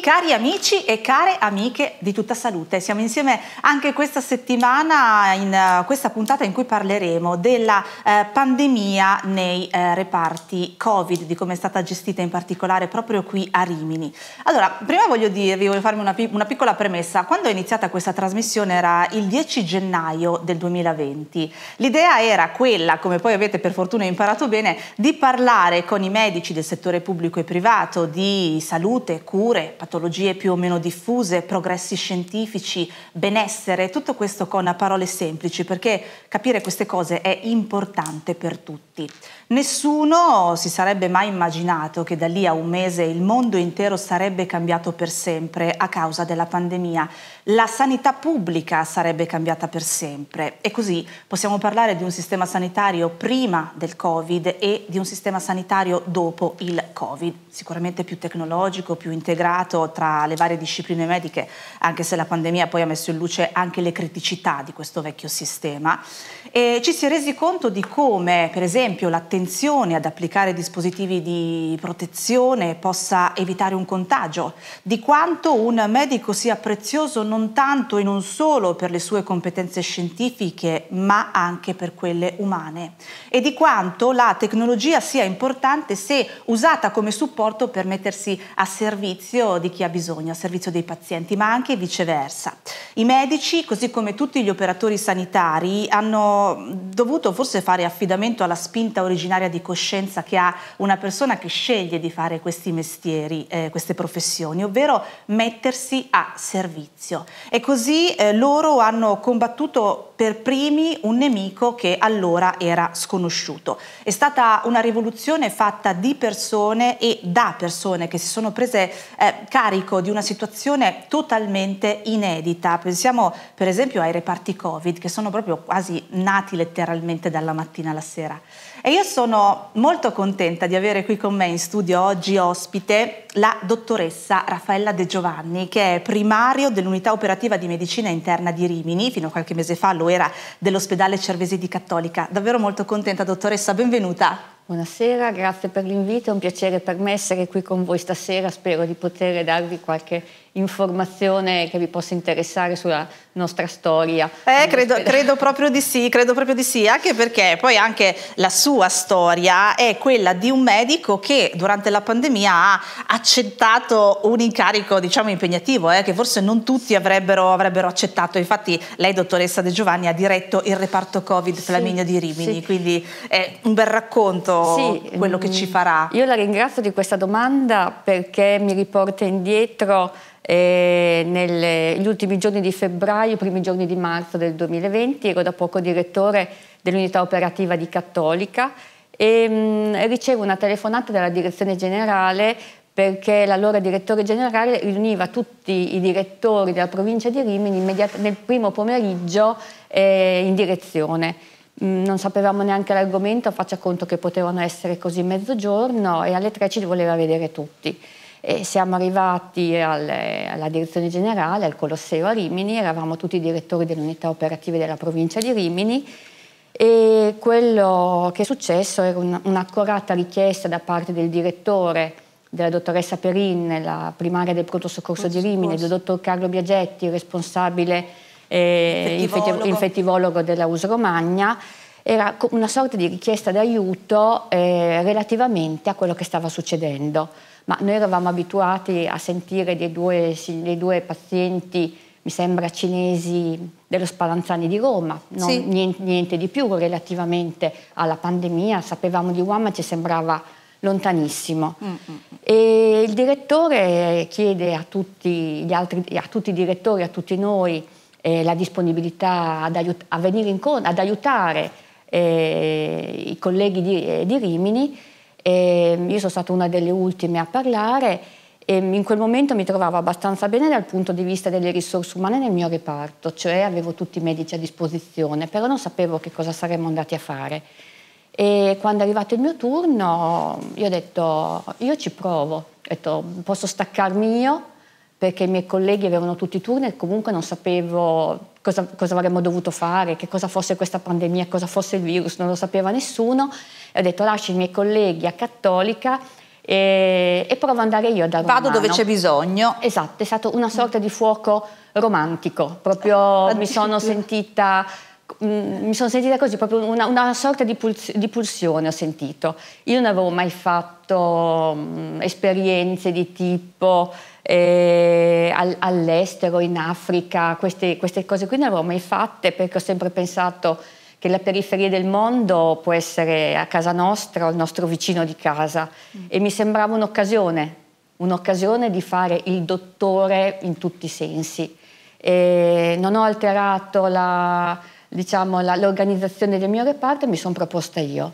cari amici e care amiche di Tutta Salute. Siamo insieme anche questa settimana in eh, questa puntata in cui parleremo della uh, pandemia nei uh, reparti Covid, di come è stata gestita in particolare proprio qui a Rimini. Allora, prima voglio dirvi, voglio farmi una, una piccola premessa. Quando è iniziata questa trasmissione era il 10 gennaio del 2020. L'idea era quella, come poi avete per fortuna imparato bene, di parlare con i medici del settore pubblico e privato di salute, cure, patologie più o meno diffuse, progressi scientifici, benessere, tutto questo con parole semplici perché capire queste cose è importante per tutti. Nessuno si sarebbe mai immaginato che da lì a un mese il mondo intero sarebbe cambiato per sempre a causa della pandemia. La sanità pubblica sarebbe cambiata per sempre e così possiamo parlare di un sistema sanitario prima del Covid e di un sistema sanitario dopo il Covid, sicuramente più tecnologico, più integrato impatto tra le varie discipline mediche, anche se la pandemia poi ha messo in luce anche le criticità di questo vecchio sistema. E ci si è resi conto di come, per esempio, l'attenzione ad applicare dispositivi di protezione possa evitare un contagio, di quanto un medico sia prezioso non tanto e non solo per le sue competenze scientifiche, ma anche per quelle umane, e di quanto la tecnologia sia importante se usata come supporto per mettersi a servizio di chi ha bisogno a servizio dei pazienti, ma anche viceversa. I medici, così come tutti gli operatori sanitari, hanno dovuto forse fare affidamento alla spinta originaria di coscienza che ha una persona che sceglie di fare questi mestieri, eh, queste professioni, ovvero mettersi a servizio. E così eh, loro hanno combattuto per primi un nemico che allora era sconosciuto. È stata una rivoluzione fatta di persone e da persone che si sono prese eh, carico di una situazione totalmente inedita. Pensiamo per esempio ai reparti Covid che sono proprio quasi nati letteralmente dalla mattina alla sera. E io sono molto contenta di avere qui con me in studio oggi ospite la dottoressa Raffaella De Giovanni, che è primario dell'unità operativa di medicina interna di Rimini, fino a qualche mese fa lo era dell'ospedale Cervesi di Cattolica. Davvero molto contenta, dottoressa, benvenuta. Buonasera, grazie per l'invito, è un piacere per me essere qui con voi stasera, spero di poter darvi qualche informazione che vi possa interessare sulla nostra storia. Eh, credo, credo, proprio di sì, credo proprio di sì, anche perché poi anche la sua storia è quella di un medico che durante la pandemia ha accettato un incarico diciamo impegnativo eh, che forse non tutti avrebbero, avrebbero, accettato, infatti lei dottoressa De Giovanni ha diretto il reparto Covid sì, Flaminio di Rimini, sì. quindi è un bel racconto sì, quello che mm, ci farà. Io la ringrazio di questa domanda perché mi riporta indietro eh, negli ultimi giorni di febbraio, primi giorni di marzo del 2020, ero da poco direttore dell'unità operativa di Cattolica e mh, mm, ricevo una telefonata dalla direzione generale perché l'allora direttore generale riuniva tutti i direttori della provincia di Rimini nel primo pomeriggio eh, in direzione. Mm, non sapevamo neanche l'argomento, faccia conto che potevano essere così mezzogiorno e alle tre ci voleva vedere tutti e siamo arrivati al, alla direzione generale, al Colosseo a Rimini, eravamo tutti direttori delle unità operative della provincia di Rimini e quello che è successo era un'accorata un richiesta da parte del direttore della dottoressa Perin, la primaria del pronto soccorso di Rimini, del dottor Carlo Biagetti, responsabile eh, infettivologo. infettivologo della US Romagna, era una sorta di richiesta d'aiuto eh, relativamente a quello che stava succedendo ma noi eravamo abituati a sentire dei due, dei due pazienti, mi sembra cinesi, dello Spallanzani di Roma, no? sì. niente, niente, di più relativamente alla pandemia, sapevamo di Wuhan ma ci sembrava lontanissimo. Mm -hmm. E il direttore chiede a tutti, altri, a tutti i direttori, a tutti noi, eh, la disponibilità ad, aiut ad aiutare eh, i colleghi di, eh, di Rimini e ehm, io sono stata una delle ultime a parlare e ehm, in quel momento mi trovavo abbastanza bene dal punto di vista delle risorse umane nel mio reparto, cioè avevo tutti i medici a disposizione, però non sapevo che cosa saremmo andati a fare. E quando è arrivato il mio turno, io ho detto, io ci provo, ho detto, posso staccarmi io, perché i miei colleghi avevano tutti i turni e comunque non sapevo cosa, cosa, avremmo dovuto fare, che cosa fosse questa pandemia, cosa fosse il virus, non lo sapeva nessuno. E ho detto lascio i miei colleghi a Cattolica e, e provo ad andare io a dare Vado dove c'è bisogno. Esatto, è stato una sorta di fuoco romantico, proprio eh, mi sono sentita mm, mi sono sentita così, proprio una, una sorta di, puls- di, pulsione ho sentito. Io non avevo mai fatto mh, mm, esperienze di tipo eh, all'estero, in Africa, queste, queste cose qui non le avevo mai fatte perché ho sempre pensato che la periferia del mondo può essere a casa nostra o il nostro vicino di casa mm. e mi sembrava un'occasione, un'occasione di fare il dottore in tutti i sensi. E non ho alterato la, diciamo, la, l'organizzazione del mio reparto, mi sono proposta io.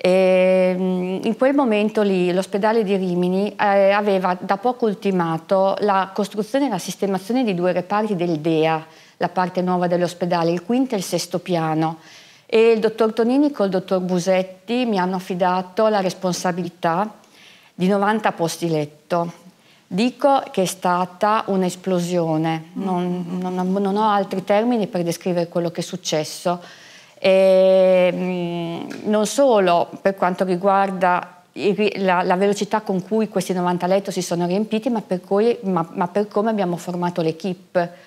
E ehm, in quel momento lì l'ospedale di Rimini eh, aveva da poco ultimato la costruzione e la sistemazione di due reparti del DEA, la parte nuova dell'ospedale, il quinto e il sesto piano. E il dottor Tonini col dottor Busetti mi hanno affidato la responsabilità di 90 posti letto. Dico che è stata un'esplosione, non, non, non ho altri termini per descrivere quello che è successo. E, ehm, mh, non solo per quanto riguarda la, la, velocità con cui questi 90 letto si sono riempiti, ma per, cui, ma, ma per come abbiamo formato l'equipe.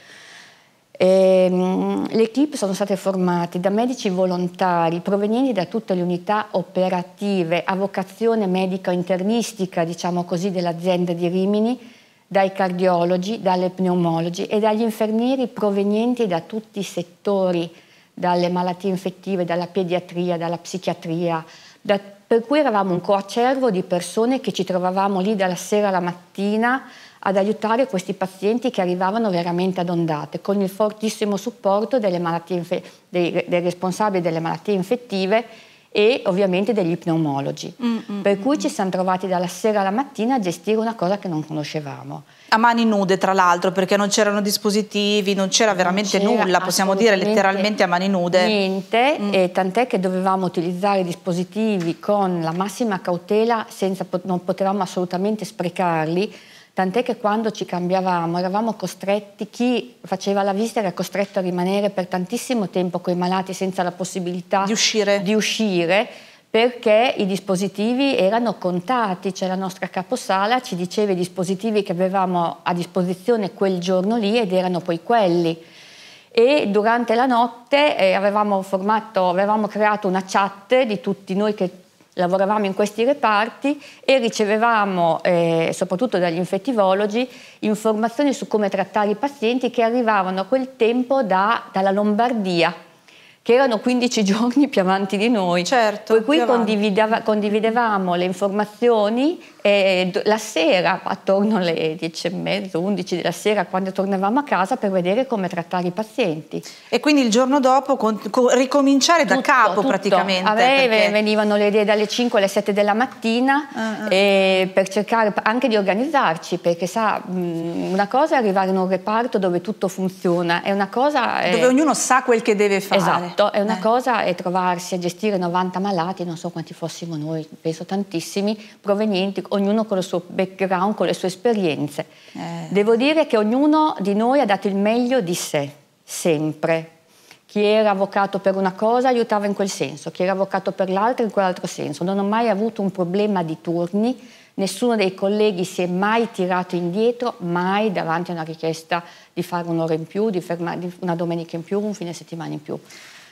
Ehm, le equip sono state formate da medici volontari provenienti da tutte le unità operative a vocazione medico-internistica, diciamo così, dell'azienda di Rimini, dai cardiologi, dalle pneumologi e dagli infermieri provenienti da tutti i settori dalle malattie infettive, dalla pediatria, dalla psichiatria, da, per cui eravamo un coacervo di persone che ci trovavamo lì dalla sera alla mattina ad aiutare questi pazienti che arrivavano veramente ad ondate, con il fortissimo supporto dei responsabili delle malattie infettive e ovviamente degli pneumologi. Mm, mm, mm, per cui mm. ci siamo trovati dalla sera alla mattina a gestire una cosa che non conoscevamo. A mani nude, tra l'altro, perché non c'erano dispositivi, non c'era veramente non nulla, possiamo dire letteralmente a mani nude. Niente, mm. tant'è che dovevamo utilizzare dispositivi con la massima cautela, senza, non potevamo assolutamente sprecarli tant'è che quando ci cambiavamo eravamo costretti, chi faceva la visita era costretto a rimanere per tantissimo tempo con i malati senza la possibilità di uscire, di uscire perché i dispositivi erano contati, cioè la nostra caposala ci diceva i dispositivi che avevamo a disposizione quel giorno lì ed erano poi quelli. E durante la notte eh, avevamo, formato, avevamo creato una chat di tutti noi che lavoravamo in questi reparti e ricevevamo, eh, soprattutto dagli infettivologi, informazioni su come trattare i pazienti che arrivavano a quel tempo da, dalla Lombardia, che erano 15 giorni più avanti di noi. Certo, per cui condividevamo le informazioni e la sera, attorno alle 10 e mezzo, 11 della sera, quando tornavamo a casa per vedere come trattare i pazienti. E quindi il giorno dopo con, con, ricominciare tutto, da capo tutto. praticamente? A me perché... venivano le idee dalle 5 alle 7 della mattina uh -uh. per cercare anche di organizzarci, perché sa, una cosa è arrivare in un reparto dove tutto funziona, è una cosa... Eh, dove ognuno sa quel che deve fare. Esatto, è una eh. cosa è trovarsi a gestire 90 malati, non so quanti fossimo noi, penso tantissimi, provenienti ognuno con il suo background, con le sue esperienze. Eh. Devo dire che ognuno di noi ha dato il meglio di sé, sempre. Chi era avvocato per una cosa aiutava in quel senso, chi era avvocato per l'altra in quell'altro senso. Non ho mai avuto un problema di turni, nessuno dei colleghi si è mai tirato indietro, mai davanti a una richiesta di fare un'ora in più, di, ferma, una domenica in più, un fine settimana in più.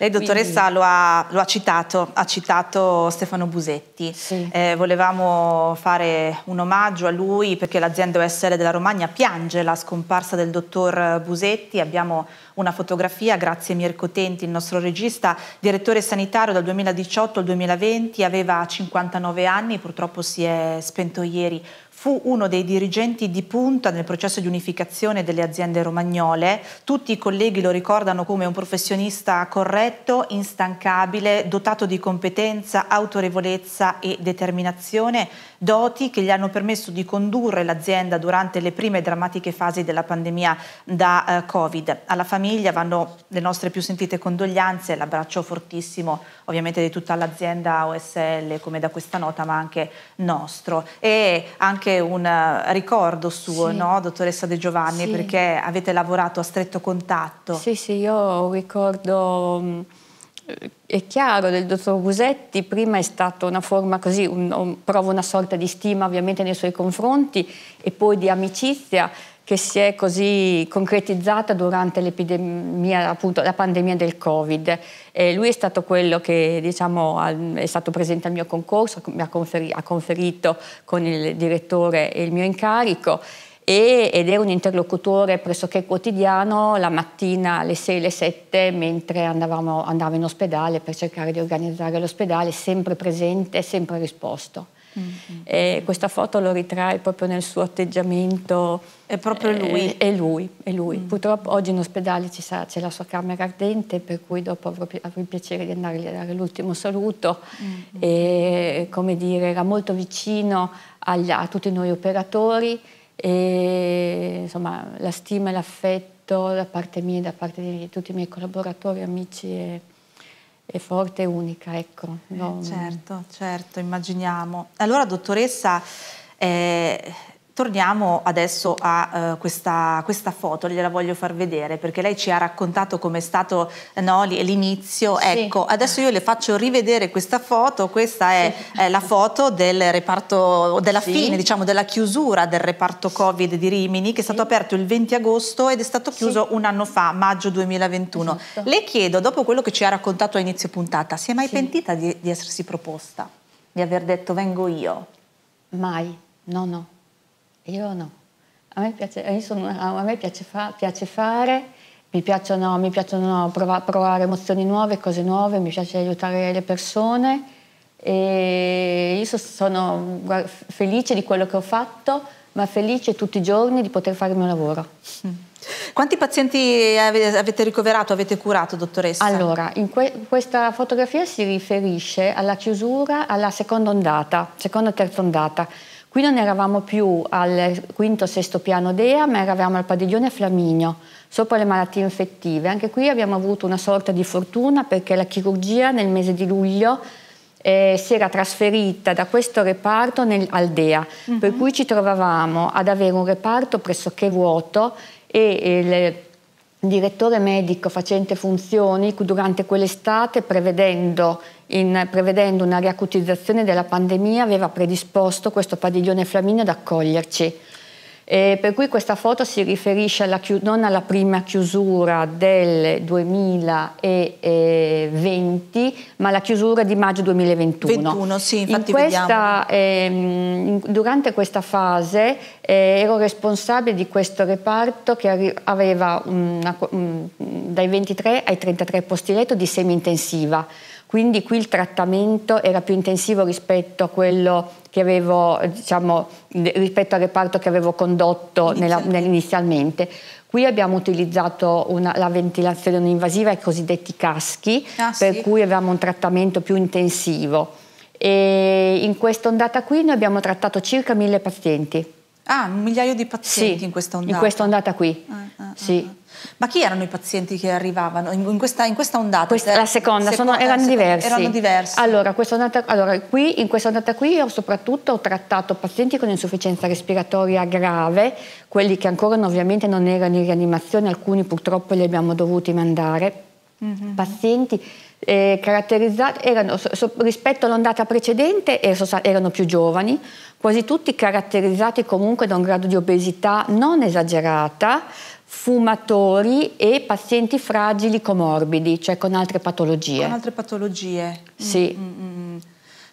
Lei, dottoressa, Quindi... lo, ha, lo ha, citato, ha citato Stefano Busetti. Sì. Eh, volevamo fare un omaggio a lui perché l'azienda OSL della Romagna piange la scomparsa del dottor Busetti. Abbiamo una fotografia, grazie a Mirko Tenti, il nostro regista, direttore sanitario dal 2018 al 2020, aveva 59 anni, purtroppo si è spento ieri fu uno dei dirigenti di punta nel processo di unificazione delle aziende romagnole. Tutti i colleghi lo ricordano come un professionista corretto, instancabile, dotato di competenza, autorevolezza e determinazione doti che gli hanno permesso di condurre l'azienda durante le prime drammatiche fasi della pandemia da eh, Covid. Alla famiglia vanno le nostre più sentite condoglianze, l'abbraccio fortissimo ovviamente di tutta l'azienda OSL come da questa nota ma anche nostro e anche un eh, ricordo suo, sì. no, dottoressa De Giovanni, sì. perché avete lavorato a stretto contatto. Sì, sì, io ricordo mm, è chiaro, del dottor Busetti prima è stata una forma così, un, un, provo una sorta di stima ovviamente nei suoi confronti e poi di amicizia che si è così concretizzata durante l'epidemia, appunto la pandemia del Covid. E lui è stato quello che diciamo, è stato presente al mio concorso, mi ha, conferi, ha conferito con il direttore il mio incarico e, ed era un interlocutore pressoché quotidiano la mattina alle 6, alle 7 mentre andavamo, andavo in ospedale per cercare di organizzare l'ospedale, sempre presente, sempre risposto. Mm-hmm. questa foto lo ritrae proprio nel suo atteggiamento. È proprio eh, lui. è lui, è lui. Mm-hmm. Purtroppo oggi in ospedale sa, c'è la sua camera ardente, per cui dopo avrò, avrò il piacere di andargli a dare l'ultimo saluto. Mm-hmm. E, come dire, era molto vicino agli, a tutti noi operatori e insomma la stima e l'affetto da parte mia e da parte di tutti i miei collaboratori, amici è, è forte e unica, ecco. Eh, certo, certo, immaginiamo. Allora, dottoressa, eh, Torniamo adesso a uh, questa, questa, foto, gliela voglio far vedere perché lei ci ha raccontato com'è stato eh, no, l'inizio. Sì. Ecco, adesso io le faccio rivedere questa foto, questa è, sì. eh, la foto del reparto, della sì. fine, diciamo della chiusura del reparto Covid di Rimini che è stato aperto il 20 agosto ed è stato chiuso un anno fa, maggio 2021. Esatto. Le chiedo, dopo quello che ci ha raccontato a inizio puntata, si è mai pentita di, di essersi proposta? Di aver detto vengo io? Mai, no, no. Io no. A me piace, una, a me piace, fa, piace fare, mi piacciono, mi piacciono prova, provare emozioni nuove, cose nuove, mi piace aiutare le persone e io sono felice di quello che ho fatto, ma felice tutti i giorni di poter fare il mio lavoro. Mm. Quanti pazienti avete ricoverato, avete curato, dottoressa? Allora, que questa fotografia si riferisce alla chiusura, alla seconda ondata, seconda e terza ondata. Qui non eravamo più al quinto o sesto piano DEA, ma eravamo al padiglione Flaminio, sopra le malattie infettive. Anche qui abbiamo avuto una sorta di fortuna perché la chirurgia nel mese di luglio eh, si era trasferita da questo reparto nel, al DEA, uh mm-hmm. -huh. per cui ci trovavamo ad avere un reparto pressoché vuoto e il direttore medico facente funzioni durante quell'estate prevedendo in, prevedendo una riacutizzazione della pandemia, aveva predisposto questo padiglione Flaminio ad accoglierci. E per cui questa foto si riferisce alla, non alla prima chiusura del 2020, ma alla chiusura di maggio 2021. 21, sì, in questa, ehm, durante questa fase eh, ero responsabile di questo reparto che aveva una, um, dai 23 ai 33 posti letto di semi-intensiva quindi qui il trattamento era più intensivo rispetto a quello che avevo, diciamo, rispetto al reparto che avevo condotto nella, inizialmente. Qui abbiamo utilizzato una, la ventilazione non invasiva, i cosiddetti caschi, ah, per sì. cui avevamo un trattamento più intensivo. E in questa ondata qui noi abbiamo trattato circa mille pazienti. Ah, un migliaio di pazienti sì, in questa ondata? in questa ondata qui, ah, ah, ah sì. Ah. Ma chi erano i pazienti che arrivavano in, questa, in questa, ondata? Questa, cioè, la seconda, seconda sono, erano, diversi. erano diversi. Allora, ondata, allora qui, in questa ondata qui ho soprattutto ho trattato pazienti con insufficienza respiratoria grave, quelli che ancora ovviamente non erano in rianimazione, alcuni purtroppo li abbiamo dovuti mandare, mm -hmm. pazienti eh, caratterizzati, erano, so, rispetto all'ondata precedente erano più giovani, quasi tutti caratterizzati comunque da un grado di obesità non esagerata, fumatori e pazienti fragili comorbidi, cioè con altre patologie. Con altre patologie. Sì. Mm -hmm.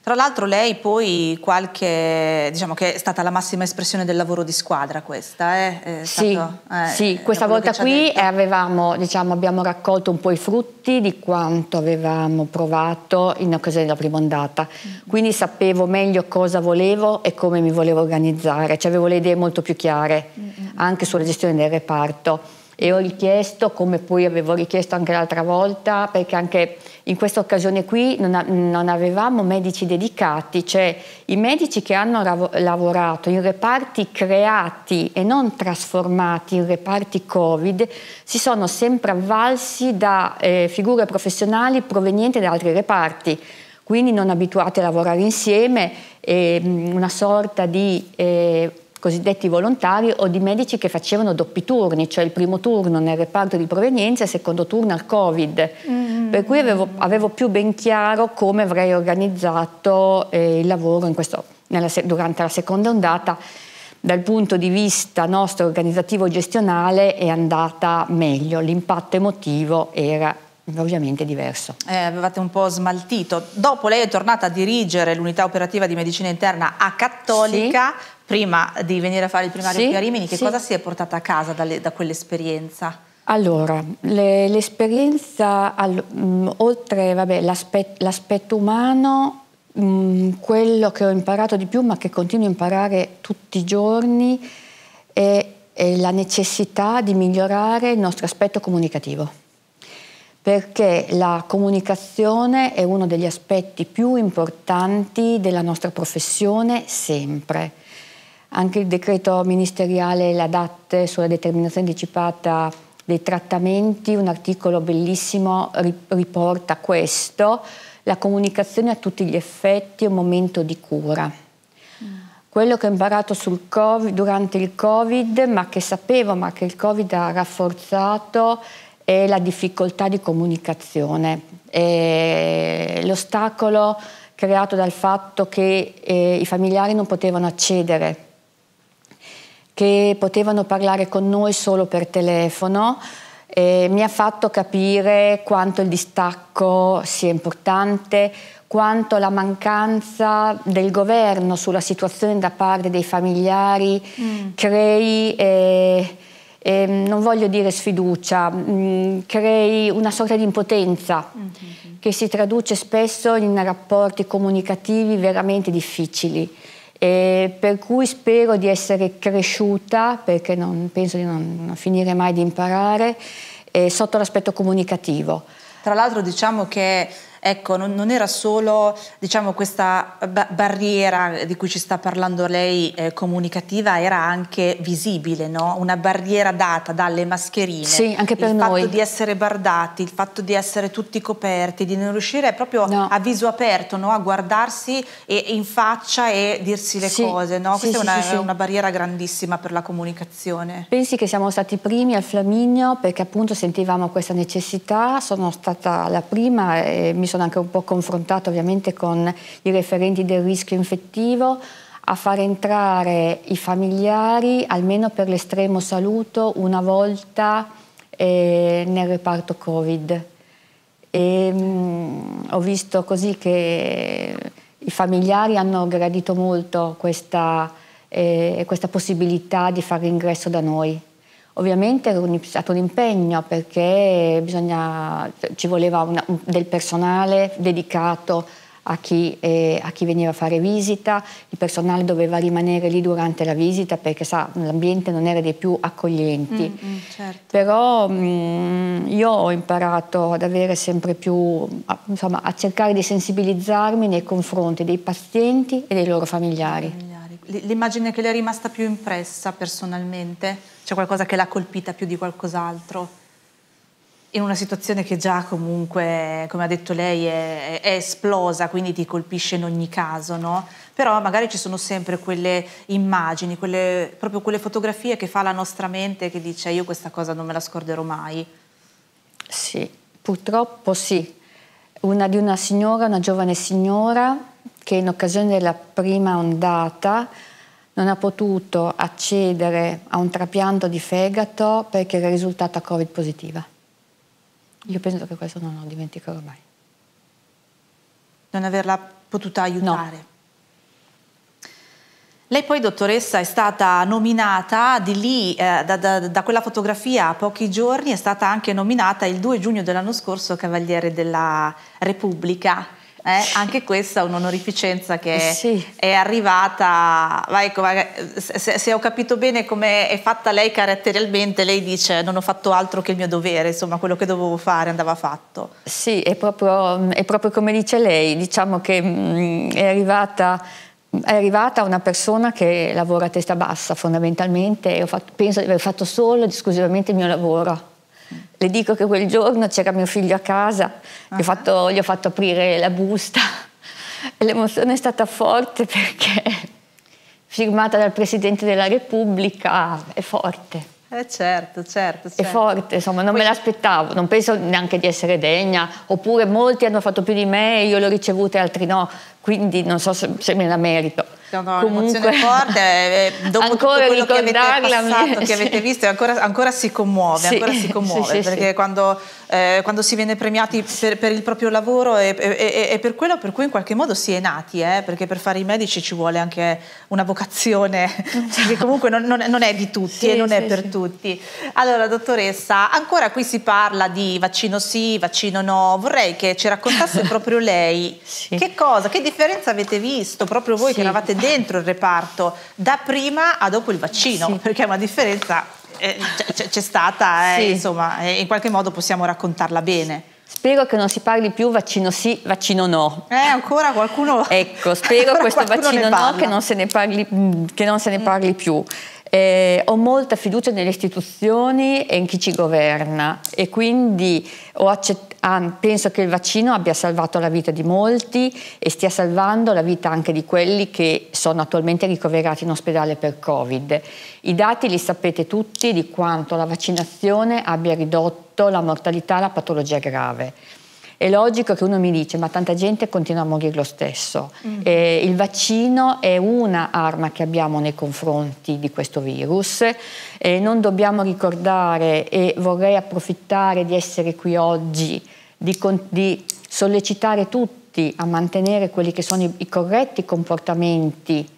Tra l'altro lei poi qualche, diciamo che è stata la massima espressione del lavoro di squadra questa, eh? È sì, stato, eh, sì questa volta qui avevamo, diciamo, abbiamo raccolto un po' i frutti di quanto avevamo provato in occasione della prima ondata, mm. quindi sapevo meglio cosa volevo e come mi volevo organizzare, cioè avevo le idee molto più chiare anche sulla gestione del reparto e ho richiesto, come poi avevo richiesto anche l'altra volta, perché anche in questa occasione qui non, a, non avevamo medici dedicati, cioè i medici che hanno lav lavorato in reparti creati e non trasformati in reparti Covid si sono sempre avvalsi da eh, figure professionali provenienti da altri reparti quindi non abituati a lavorare insieme, eh, una sorta di eh, cosiddetti volontari o di medici che facevano doppi turni, cioè il primo turno nel reparto di provenienza e il secondo turno al Covid. Mm. Per cui avevo, avevo, più ben chiaro come avrei organizzato eh, il lavoro questo, nella, durante la seconda ondata. Dal punto di vista nostro organizzativo gestionale è andata meglio, l'impatto emotivo era ovviamente diverso. Eh, avevate un po' smaltito. Dopo lei è tornata a dirigere l'unità operativa di medicina interna a Cattolica, sì prima di venire a fare il primario sì, qui a Rimini, che sì. cosa si è portata a casa dalle, da quell'esperienza? Allora, l'esperienza, le, all, oltre l'aspetto umano, mh, quello che ho imparato di più, ma che continuo a imparare tutti i giorni, è, è la necessità di migliorare il nostro aspetto comunicativo perché la comunicazione è uno degli aspetti più importanti della nostra professione sempre anche il decreto ministeriale, la DAT sulla determinazione anticipata dei trattamenti, un articolo bellissimo riporta questo, la comunicazione a tutti gli effetti è un momento di cura. Mm. Quello che ho imparato COVID, durante il Covid, ma che sapevo, ma che il Covid ha rafforzato, è la difficoltà di comunicazione, è l'ostacolo creato dal fatto che eh, i familiari non potevano accedere che potevano parlare con noi solo per telefono, eh, mi ha fatto capire quanto il distacco sia importante, quanto la mancanza del governo sulla situazione da parte dei familiari mm. crei, eh, eh, non voglio dire sfiducia, mh, mm, crei una sorta di impotenza mm -hmm. che si traduce spesso in rapporti comunicativi veramente difficili. E per cui spero di essere cresciuta, perché non, penso di non, non finire mai di imparare, eh, sotto l'aspetto comunicativo. Tra l'altro diciamo che ecco, non, non era solo diciamo, questa ba- barriera di cui ci sta parlando lei eh, comunicativa, era anche visibile, no? una barriera data dalle mascherine, sì, anche per il noi. fatto di essere bardati, il fatto di essere tutti coperti, di non riuscire proprio no. a viso aperto no? a guardarsi e, in faccia e dirsi le sì. cose. No? Questa sì, è, una, è una barriera grandissima per la comunicazione. Pensi che siamo stati i primi al Flaminio perché appunto sentivamo questa necessità, sono stata la prima e mi sono sono anche un po' confrontato ovviamente con i referenti del rischio infettivo, a far entrare i familiari almeno per l'estremo saluto una volta eh, nel reparto Covid. E, ehm, mh, ho visto così che i familiari hanno gradito molto questa, eh, questa possibilità di fare ingresso da noi. Ovviamente è stato un impegno perché bisogna, cioè, ci voleva una, del personale dedicato a chi, eh, a chi, veniva a fare visita, il personale doveva rimanere lì durante la visita perché sa, l'ambiente non era dei più accoglienti. Mm, mm, certo. Però mm, io ho imparato ad avere sempre più, a, insomma, a cercare di sensibilizzarmi nei confronti dei pazienti e dei loro familiari l'immagine che le è rimasta più impressa personalmente? C'è qualcosa che l'ha colpita più di qualcos'altro? In una situazione che già comunque, come ha detto lei, è, è, esplosa, quindi ti colpisce in ogni caso, no? Però magari ci sono sempre quelle immagini, quelle, proprio quelle fotografie che fa la nostra mente che dice io questa cosa non me la scorderò mai. Sì, purtroppo sì. Una di una signora, una giovane signora che in occasione della prima ondata non ha potuto accedere a un trapianto di fegato perché era risultata Covid positiva. Io penso che questo non lo dimenticherò mai. Non averla potuta aiutare. No. Lei poi, dottoressa, è stata nominata di lì, eh, da, da, da, quella fotografia a pochi giorni, è stata anche nominata il 2 giugno dell'anno scorso Cavaliere della Repubblica. Eh, anche questa è un'onorificenza che eh sì. è arrivata, ma ecco, se, se, ho capito bene come è fatta lei caratterialmente, lei dice non ho fatto altro che il mio dovere, insomma quello che dovevo fare andava fatto. Sì, è proprio, è proprio come dice lei, diciamo che mh, mm, è arrivata è arrivata una persona che lavora a testa bassa fondamentalmente e penso di aver fatto solo ed esclusivamente il mio lavoro le dico che quel giorno c'era mio figlio a casa, gli, ho ah. fatto, gli ho fatto aprire la busta e l'emozione è stata forte perché firmata dal Presidente della Repubblica è forte. Eh certo, certo, certo. È forte, insomma, non Poi... me l'aspettavo, non penso neanche di essere degna, oppure molti hanno fatto più di me, e io l'ho ricevuta e altri no, quindi non so se, se me la merito perché è un'emozione forte, eh, eh, dopo tutto quello che avete passato, mia, che avete visto, ancora, ancora si commuove, sì, ancora si commuove, sì, perché quando eh, quando si viene premiati per, per il proprio lavoro e, e, e, per quello per cui in qualche modo si è nati, eh, perché per fare i medici ci vuole anche una vocazione, che comunque non, non, non, è di tutti sì, e non sì, è per sì. tutti. Allora, dottoressa, ancora qui si parla di vaccino sì, vaccino no, vorrei che ci raccontasse proprio lei che cosa, che differenza avete visto proprio voi che eravate dentro il reparto da prima a dopo il vaccino, perché è una differenza eh, c'è stata, eh, sì. insomma, eh, in qualche modo possiamo raccontarla bene. Spero che non si parli più vaccino sì, vaccino no. Eh, ancora qualcuno. Ecco, spero questo vaccino no che non se ne parli, non se ne parli mm. più. Eh, ho molta fiducia nelle istituzioni e in chi ci governa e quindi ah, penso che il vaccino abbia salvato la vita di molti e stia salvando la vita anche di quelli che sono attualmente ricoverati in ospedale per Covid. I dati li sapete tutti di quanto la vaccinazione abbia ridotto la mortalità e la patologia grave. È logico che uno mi dice ma tanta gente continua a morire lo stesso. Mm. Eh, il vaccino è una arma che abbiamo nei confronti di questo virus. Eh, non dobbiamo ricordare e vorrei approfittare di essere qui oggi, di, di sollecitare tutti a mantenere quelli che sono i, i corretti comportamenti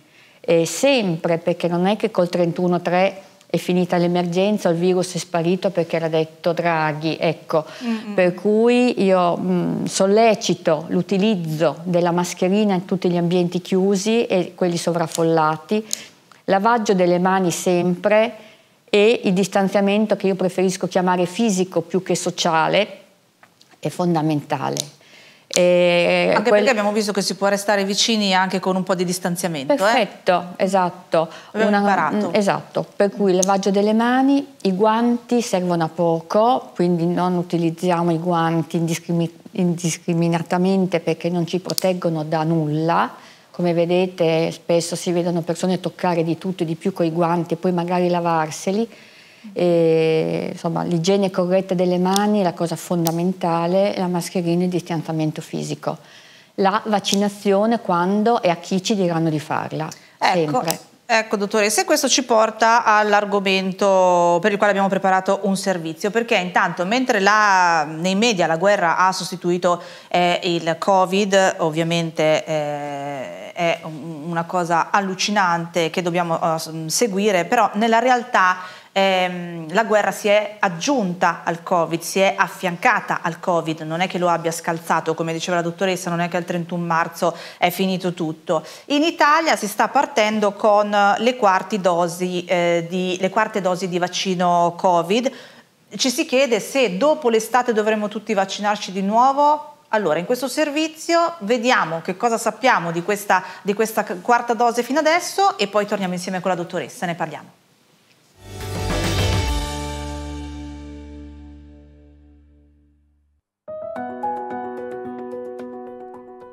eh, sempre perché non è che col 31.3 è finita l'emergenza, il virus è sparito perché era detto Draghi, ecco. Mm-hmm. Per cui io mh, mm, sollecito l'utilizzo della mascherina in tutti gli ambienti chiusi e quelli sovraffollati, lavaggio delle mani sempre e il distanziamento che io preferisco chiamare fisico più che sociale è fondamentale. E anche quel... perché abbiamo visto che si può restare vicini anche con un po' di distanziamento. Eh? Perfetto, eh? esatto. Una, mm, Esatto, per cui il lavaggio delle mani, i guanti servono a poco, quindi non utilizziamo i guanti indiscrimi indiscriminatamente perché non ci proteggono da nulla. Come vedete spesso si vedono persone toccare di tutto e di più con i guanti e poi magari lavarseli e, insomma, l'igiene corretta delle mani è la cosa fondamentale, la mascherina e il distanziamento fisico. La vaccinazione quando e a chi ci diranno di farla. Ecco, sempre. Ecco dottoressa, questo ci porta all'argomento per il quale abbiamo preparato un servizio, perché intanto mentre la, nei media la guerra ha sostituito eh, il Covid, ovviamente eh, è una cosa allucinante che dobbiamo eh, seguire, però nella realtà ehm, la guerra si è aggiunta al Covid, si è affiancata al Covid, non è che lo abbia scalzato, come diceva la dottoressa, non è che al 31 marzo è finito tutto. In Italia si sta partendo con le, dosi, eh, di, le quarte dosi di vaccino Covid. Ci si chiede se dopo l'estate dovremo tutti vaccinarci di nuovo, allora, in questo servizio vediamo che cosa sappiamo di questa, di questa, quarta dose fino adesso e poi torniamo insieme con la dottoressa, ne parliamo.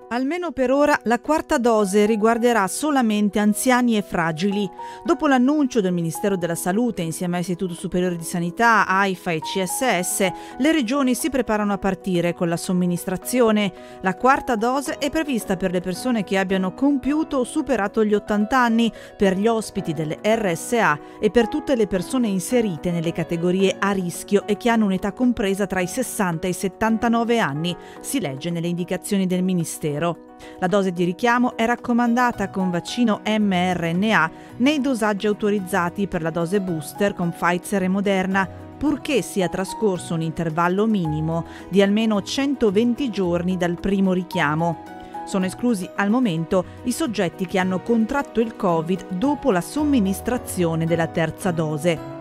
Almeno per ora la quarta dose riguarderà solamente anziani e fragili. Dopo l'annuncio del Ministero della Salute insieme all'Istituto Superiore di Sanità, AIFA e CSS, le regioni si preparano a partire con la somministrazione. La quarta dose è prevista per le persone che abbiano compiuto o superato gli 80 anni, per gli ospiti delle RSA e per tutte le persone inserite nelle categorie a rischio e che hanno un'età compresa tra i 60 e i 79 anni, si legge nelle indicazioni del Ministero zero. La dose di richiamo è raccomandata con vaccino mRNA nei dosaggi autorizzati per la dose booster con Pfizer e Moderna, purché sia trascorso un intervallo minimo di almeno 120 giorni dal primo richiamo. Sono esclusi al momento i soggetti che hanno contratto il Covid dopo la somministrazione della terza dose.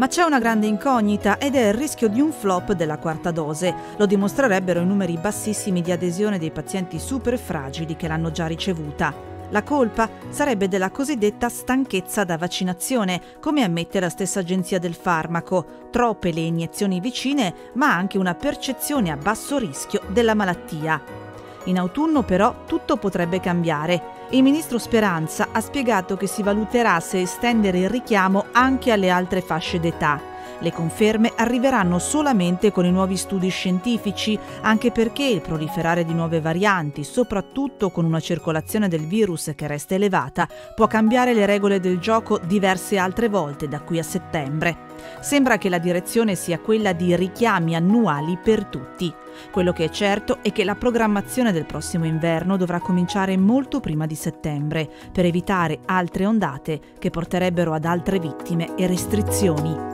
Ma c'è una grande incognita ed è il rischio di un flop della quarta dose. Lo dimostrerebbero i numeri bassissimi di adesione dei pazienti super fragili che l'hanno già ricevuta. La colpa sarebbe della cosiddetta stanchezza da vaccinazione, come ammette la stessa agenzia del farmaco. Troppe le iniezioni vicine, ma anche una percezione a basso rischio della malattia. In autunno però tutto potrebbe cambiare. Il ministro Speranza ha spiegato che si valuterà se estendere il richiamo anche alle altre fasce d'età. Le conferme arriveranno solamente con i nuovi studi scientifici, anche perché il proliferare di nuove varianti, soprattutto con una circolazione del virus che resta elevata, può cambiare le regole del gioco diverse altre volte da qui a settembre. Sembra che la direzione sia quella di richiami annuali per tutti. Quello che è certo è che la programmazione del prossimo inverno dovrà cominciare molto prima di settembre, per evitare altre ondate che porterebbero ad altre vittime e restrizioni.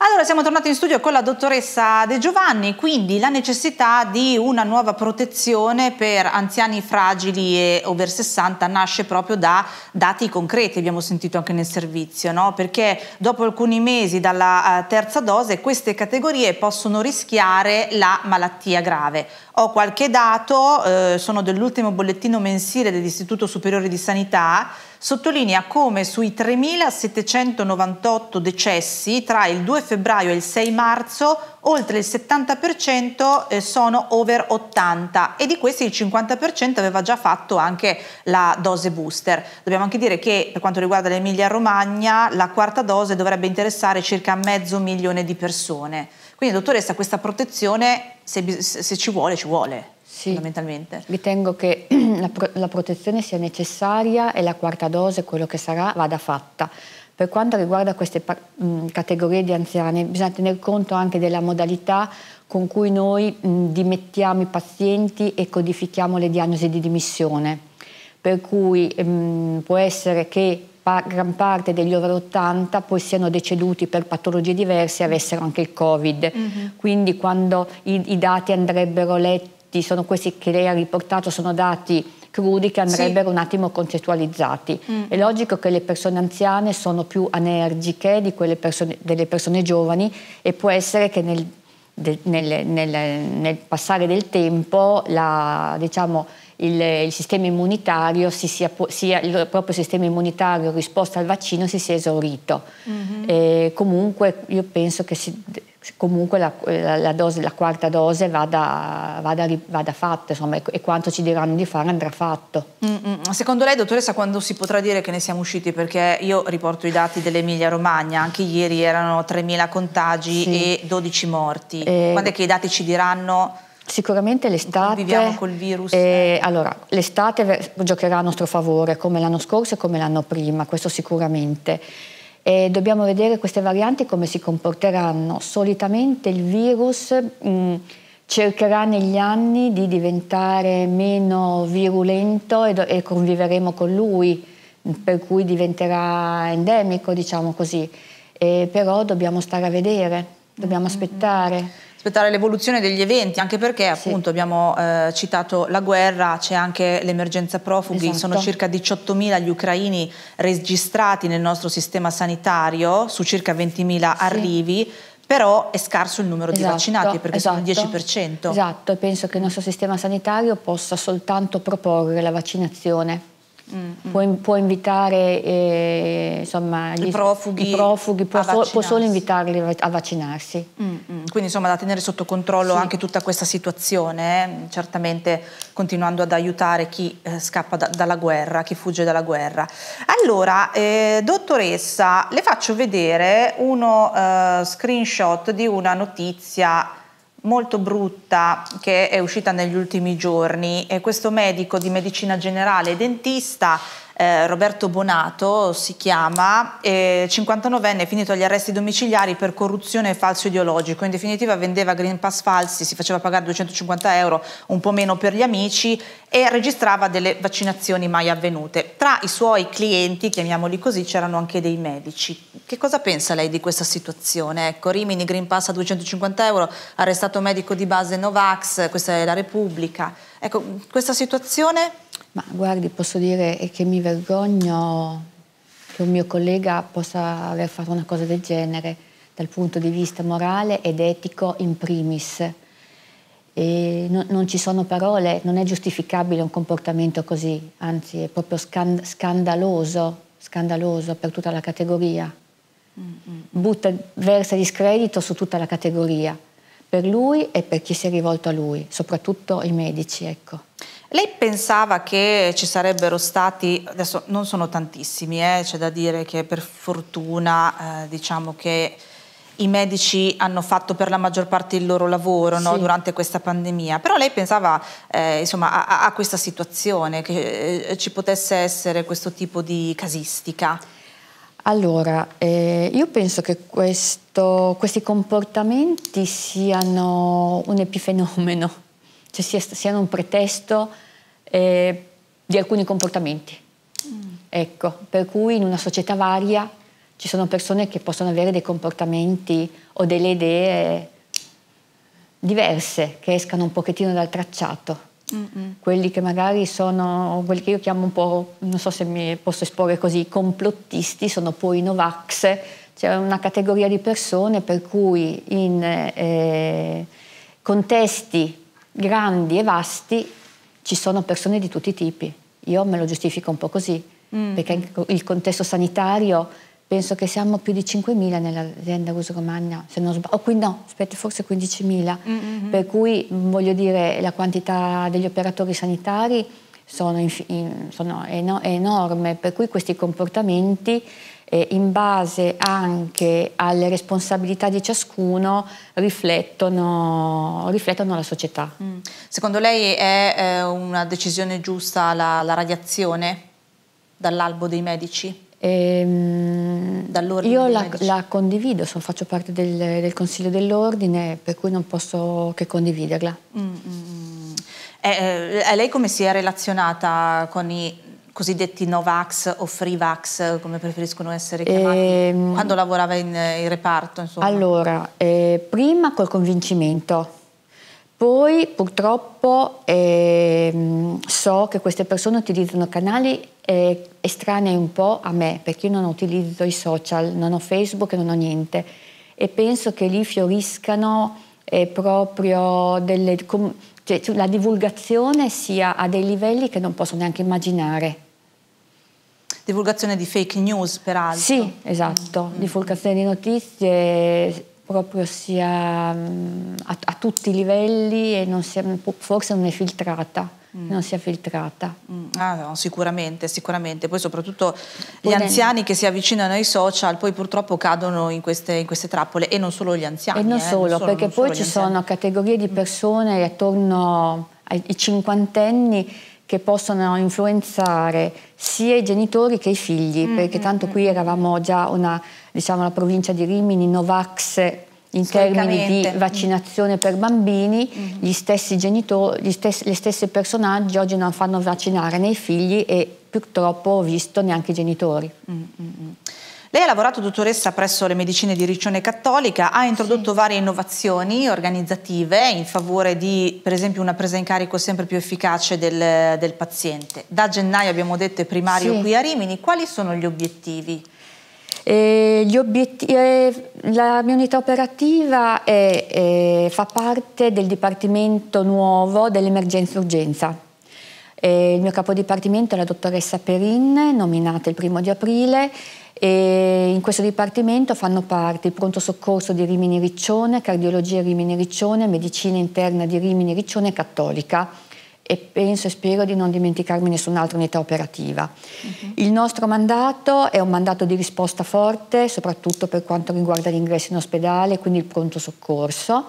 Allora siamo tornati in studio con la dottoressa De Giovanni, quindi la necessità di una nuova protezione per anziani fragili e over 60 nasce proprio da dati concreti, abbiamo sentito anche nel servizio, no? perché dopo alcuni mesi dalla eh, terza dose queste categorie possono rischiare la malattia grave. Ho qualche dato, eh, sono dell'ultimo bollettino mensile dell'Istituto Superiore di Sanità, sottolinea come sui 3.798 decessi tra il 2 febbraio e il 6 marzo oltre il 70% eh, sono over 80 e di questi il 50% aveva già fatto anche la dose booster. Dobbiamo anche dire che per quanto riguarda l'Emilia Romagna la quarta dose dovrebbe interessare circa mezzo milione di persone. Quindi dottoressa questa protezione se, se ci vuole ci vuole. Sì, fondamentalmente. Ritengo che la, pro la protezione sia necessaria e la quarta dose, quello che sarà, vada fatta. Per quanto riguarda queste mh, mm, categorie di anziani, bisogna tener conto anche della modalità con cui noi mh, mm, dimettiamo i pazienti e codifichiamo le diagnosi di dimissione. Per cui mh, mm, può essere che pa gran parte degli over 80 poi siano deceduti per patologie diverse e avessero anche il Covid. Mm -hmm. Quindi quando i, i dati andrebbero letti tutti, sono questi che lei ha riportato, sono dati crudi che andrebbero sì. un attimo concettualizzati. Mm. È logico che le persone anziane sono più energiche di quelle persone, delle persone giovani e può essere che nel, de, nel, nel, nel passare del tempo la, diciamo, il, il, sistema immunitario si sia, sia, il proprio sistema immunitario risposta al vaccino si sia esaurito. Mm -hmm. comunque io penso che si, comunque eh, la, la, dose, la quarta dose vada, vada, vada fatta insomma, e quanto ci diranno di fare andrà fatto. Mm, mm -mm. Secondo lei dottoressa quando si potrà dire che ne siamo usciti? Perché io riporto i dati dell'Emilia Romagna, anche ieri erano 3.000 contagi sì. e 12 morti. Eh, quando è che i dati ci diranno? Sicuramente l'estate. Viviamo col virus. Eh, allora, l'estate giocherà a nostro favore come l'anno scorso e come l'anno prima, questo sicuramente e dobbiamo vedere queste varianti come si comporteranno. Solitamente il virus mh, mm, cercherà negli anni di diventare meno virulento e, e conviveremo con lui, mm, per cui diventerà endemico, diciamo così. Eh, però dobbiamo stare a vedere, dobbiamo mm-hmm. aspettare aspettare l'evoluzione degli eventi, anche perché sì. abbiamo eh, citato la guerra, c'è anche l'emergenza profughi, esatto. sono circa 18.000 gli ucraini registrati nel nostro sistema sanitario su circa 20.000 sì. arrivi. Però è scarso il numero esatto, di vaccinati perché esatto, sono il 10%. Esatto. esatto, e penso che il nostro sistema sanitario possa soltanto proporre la vaccinazione Mm -hmm. può, può, invitare eh, insomma, I, gli, profughi i profughi, può, so, può, solo invitarli a vaccinarsi. Mm -hmm quindi insomma da tenere sotto controllo sì. anche tutta questa situazione, eh? certamente continuando ad aiutare chi eh, scappa da, dalla guerra, chi fugge dalla guerra. Allora, eh, dottoressa, le faccio vedere uno eh, screenshot di una notizia molto brutta che è uscita negli ultimi giorni e questo medico di medicina generale e dentista eh, Roberto Bonato si chiama, eh, 59enne, finito agli arresti domiciliari per corruzione e falso ideologico. In definitiva vendeva Green Pass falsi, si faceva pagare 250 euro, un po' meno per gli amici e registrava delle vaccinazioni mai avvenute. Tra i suoi clienti, chiamiamoli così, c'erano anche dei medici. Che cosa pensa lei di questa situazione? Ecco, Rimini, Green Pass a 250 euro, arrestato medico di base Novax, questa è la Repubblica. Ecco, questa situazione ma guardi, posso dire che mi vergogno che un mio collega possa aver fatto una cosa del genere dal punto di vista morale ed etico in primis. No, non ci sono parole, non è giustificabile un comportamento così, anzi è proprio scand scandaloso, scandaloso per tutta la categoria. Mm -hmm. Butta, versa discredito su tutta la categoria, per lui e per chi si è rivolto a lui, soprattutto i medici. Ecco. Lei pensava che ci sarebbero stati, adesso non sono tantissimi, eh, c'è da dire che per fortuna eh, diciamo che i medici hanno fatto per la maggior parte il loro lavoro no, durante questa pandemia, però lei pensava eh, insomma, a, a, questa situazione, che eh, ci potesse essere questo tipo di casistica? Allora, eh, io penso che questo, questi comportamenti siano un epifenomeno cioè siano un pretesto eh, di alcuni comportamenti. Mm. Ecco, per cui in una società varia ci sono persone che possono avere dei comportamenti o delle idee diverse, che escano un pochettino dal tracciato. Mm -mm. Quelli che magari sono, quelli che io chiamo un po', non so se mi posso esporre così, complottisti, sono poi Novax, c'è una categoria di persone per cui in eh, contesti grandi e vasti ci sono persone di tutti i tipi. Io me lo giustifico un po' così, mm. perché il contesto sanitario penso che siamo più di 5.000 nell'azienda Russo Romagna, se non sbaglio, oh, no, aspetta, forse 15.000, mm -hmm. per cui mm, voglio dire la quantità degli operatori sanitari sono, in, sono eno enorme, per cui questi comportamenti eh, in base anche alle responsabilità di ciascuno riflettono, riflettono la società. Mm. Secondo lei è eh, una decisione giusta la, la radiazione dall'albo dei medici? Ehm, io la, la, condivido, sono, faccio parte del, del Consiglio dell'Ordine, per cui non posso che condividerla. Mm, mm. mm. Eh, eh, lei come si è relazionata con i cosiddetti Novax o Freevax, come preferiscono essere chiamati, ehm, quando lavorava in, in reparto? Insomma. Allora, eh, prima col convincimento, poi purtroppo eh, so che queste persone utilizzano canali eh, estranei un po' a me, perché io non utilizzo i social, non ho Facebook, non ho niente, e penso che lì fioriscano eh, proprio delle... Com- cioè la divulgazione sia a dei livelli che non posso neanche immaginare divulgazione di fake news peraltro. Sì, esatto, mm. divulgazione di notizie eh, proprio sia mm, a, a tutti i livelli e non sia, mm, forse non è filtrata. Mm. non sia filtrata. Mm. Ah, no, sicuramente, sicuramente. Poi soprattutto gli anziani che si avvicinano ai social poi purtroppo cadono in queste, in queste trappole e non solo gli anziani. E non eh, solo, non solo perché poi solo ci anziani. sono categorie di persone attorno ai cinquantenni che possono influenzare sia i genitori che i figli, mm -hmm. perché mm, tanto mm. qui eravamo già una, diciamo, la provincia di Rimini, Novax in termini di mm. vaccinazione mm. per bambini, mm. gli stessi genitori, gli stessi, le stesse personaggi oggi non fanno vaccinare né i figli e purtroppo ho visto neanche i genitori. Mm. Lei ha lavorato dottoressa presso le medicine di Riccione Cattolica, ha introdotto sì. varie innovazioni organizzative in favore di per esempio una presa in carico sempre più efficace del, del paziente. Da gennaio abbiamo detto è primario sì. qui a Rimini, quali sono gli obiettivi? Eh, gli obiettivi eh, la mia unità operativa è, eh, fa parte del Dipartimento nuovo dell'emergenza-urgenza. Eh, il mio capo dipartimento è la dottoressa Perin, nominata il primo di aprile, e in questo dipartimento fanno parte il pronto soccorso di Rimini Riccione, cardiologia Rimini Riccione, medicina interna di Rimini Riccione cattolica e penso e spero di non dimenticarmi nessun'altra unità operativa. Uh mhm. -huh. Il nostro mandato è un mandato di risposta forte, soprattutto per quanto riguarda l'ingresso in ospedale, quindi il pronto soccorso,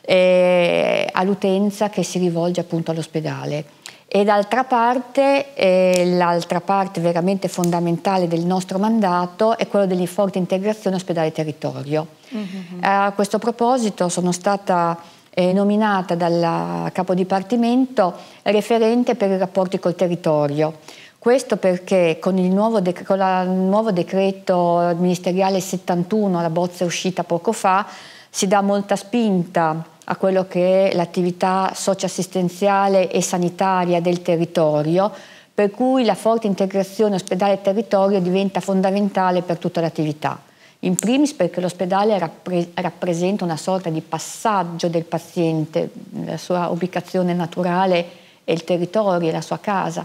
eh, all'utenza che si rivolge appunto all'ospedale. E d'altra parte, eh, l'altra parte veramente fondamentale del nostro mandato è quello dell'inforte integrazione ospedale-territorio. Mm -hmm. A questo proposito sono stata eh, nominata dal capodipartimento referente per i rapporti col territorio. Questo perché con il nuovo, con la, nuovo decreto ministeriale 71, la bozza è uscita poco fa, si dà molta spinta a quello che è l'attività socioassistenziale e sanitaria del territorio, per cui la forte integrazione ospedale-territorio diventa fondamentale per tutta l'attività. In primis perché l'ospedale rappre rappresenta una sorta di passaggio del paziente, la sua ubicazione naturale è il territorio, è la sua casa.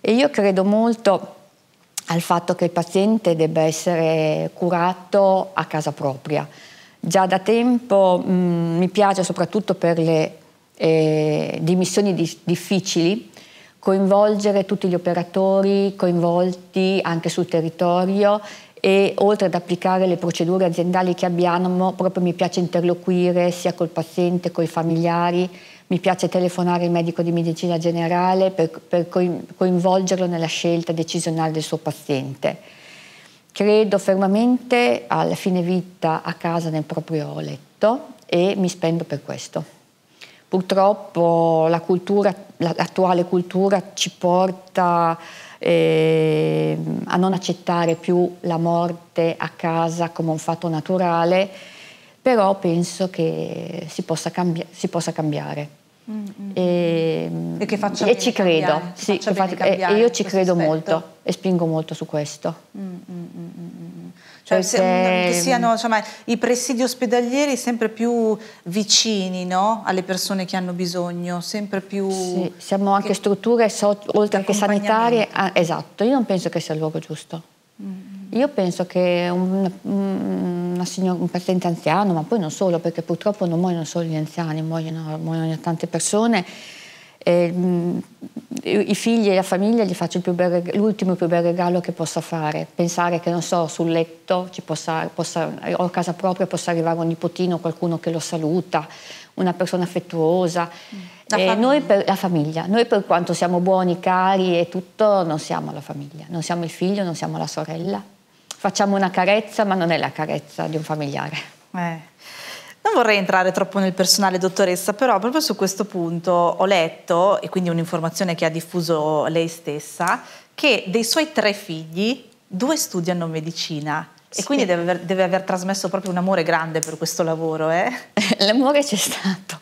E io credo molto al fatto che il paziente debba essere curato a casa propria. Già da tempo mh, mm, mi piace soprattutto per le eh, dimissioni di, difficili coinvolgere tutti gli operatori coinvolti anche sul territorio e oltre ad applicare le procedure aziendali che abbiamo, proprio mi piace interloquire sia col paziente, con i familiari, mi piace telefonare il medico di medicina generale per, per coinvolgerlo nella scelta decisionale del suo paziente. Credo fermamente alla fine vita a casa nel proprio letto e mi spendo per questo. Purtroppo la cultura, l'attuale cultura ci porta eh, a non accettare più la morte a casa come un fatto naturale, però penso che si possa, cambi si possa cambiare. E, e, che faccia e ci credo, sì, faccia faccia, eh, e, io ci credo aspetto. molto e spingo molto su questo. Mm-hmm. Cioè, Perché... che siano insomma, i presidi ospedalieri sempre più vicini no? alle persone che hanno bisogno, sempre più... Sì, siamo anche che... strutture, so, oltre che sanitarie, ah, esatto, io non penso che sia il luogo giusto. Mm. Io penso che un, una signora, un paziente anziano, ma poi non solo, perché purtroppo non muoiono solo gli anziani, muoiono, muoiono tante persone. E, mh, mm, I figli e la famiglia gli faccio l'ultimo più bel regalo che possa fare. Pensare che, non so, sul letto possa, possa, o a casa propria possa arrivare un nipotino, qualcuno che lo saluta, una persona affettuosa. La, noi per, la famiglia. Noi per quanto siamo buoni, cari e tutto, non siamo la famiglia. Non siamo il figlio, non siamo la sorella, facciamo una carezza, ma non è la carezza di un familiare. Eh. Non vorrei entrare troppo nel personale, dottoressa, però proprio su questo punto ho letto, e quindi un'informazione che ha diffuso lei stessa, che dei suoi tre figli, due studiano medicina. Sì. E quindi deve aver, deve aver, trasmesso proprio un amore grande per questo lavoro. Eh? L'amore c'è stato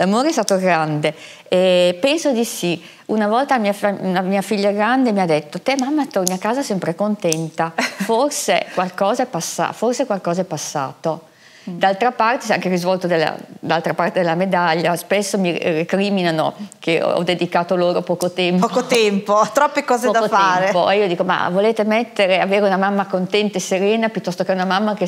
L'amore è stato grande. E penso di sì. Una volta mia, una mia figlia grande mi ha detto, te mamma torni a casa sempre contenta, forse qualcosa è, passa forse qualcosa è passato. D'altra parte, si è anche risvolto dall'altra parte della medaglia, spesso mi recriminano che ho dedicato loro poco tempo. Poco tempo, troppe cose poco da tempo. fare. E io dico, ma volete mettere, avere una mamma contenta e serena piuttosto che una mamma che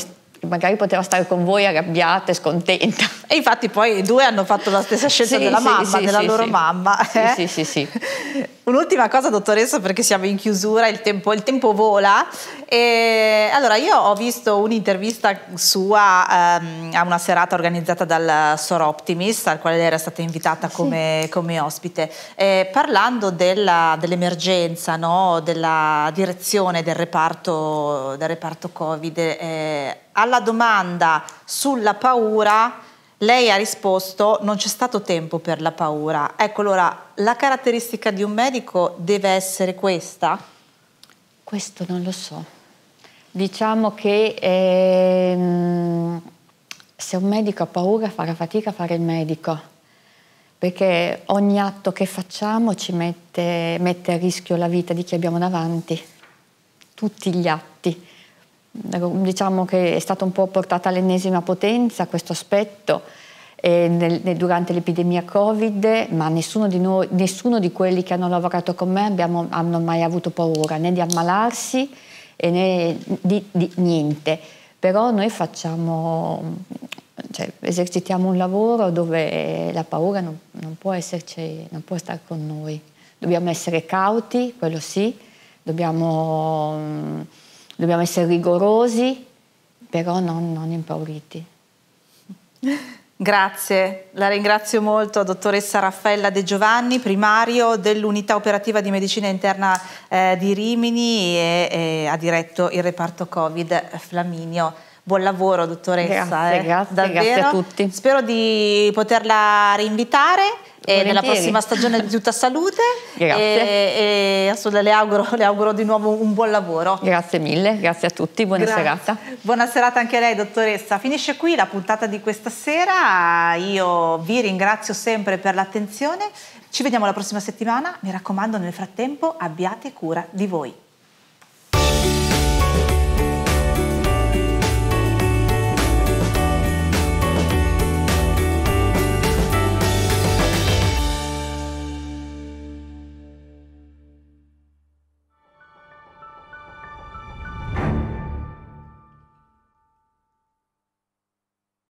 magari poteva stare con voi arrabbiata e scontenta. E infatti poi i due hanno fatto la stessa scelta sì, della sì, mamma, sì, della loro mamma. Eh? Sì, sì, sì. Un'ultima cosa, dottoressa, perché siamo in chiusura, il tempo, il tempo vola. E, allora, io ho visto un'intervista sua ehm, a una serata organizzata dal Sor Optimist, al quale lei era stata invitata come, sì. come ospite, eh, parlando dell'emergenza, no? della direzione del reparto, del reparto Covid. Eh, alla domanda sulla paura lei ha risposto non c'è stato tempo per la paura. Ecco allora, la caratteristica di un medico deve essere questa? Questo non lo so. Diciamo che ehm, se un medico ha paura farà fatica a fare il medico, perché ogni atto che facciamo ci mette, mette a rischio la vita di chi abbiamo davanti, tutti gli atti. Ecco, diciamo che è stato un po' portato all'ennesima potenza questo aspetto eh, nel, nel, durante l'epidemia Covid, ma nessuno di, noi, nessuno di quelli che hanno lavorato con me abbiamo, hanno mai avuto paura né di ammalarsi né di, di niente. Però noi facciamo, cioè, esercitiamo un lavoro dove la paura non, non, può esserci, non può stare con noi. Dobbiamo essere cauti, quello sì, dobbiamo dobbiamo essere rigorosi, però non, non impauriti. Grazie, la ringrazio molto dottoressa Raffaella De Giovanni, primario dell'unità operativa di medicina interna eh, di Rimini e, e ha diretto il reparto Covid Flaminio. Buon lavoro, dottoressa. Grazie, eh. grazie, Davvero. grazie a tutti. Spero di poterla rinvitare. E eh, nella prossima stagione di Tutta Salute. Grazie. E, eh, e eh, le, auguro, le, auguro, di nuovo un buon lavoro. Grazie mille, grazie a tutti, buona grazie. serata. Buona serata anche a lei, dottoressa. Finisce qui la puntata di questa sera. Io vi ringrazio sempre per l'attenzione. Ci vediamo la prossima settimana. Mi raccomando, nel frattempo abbiate cura di voi.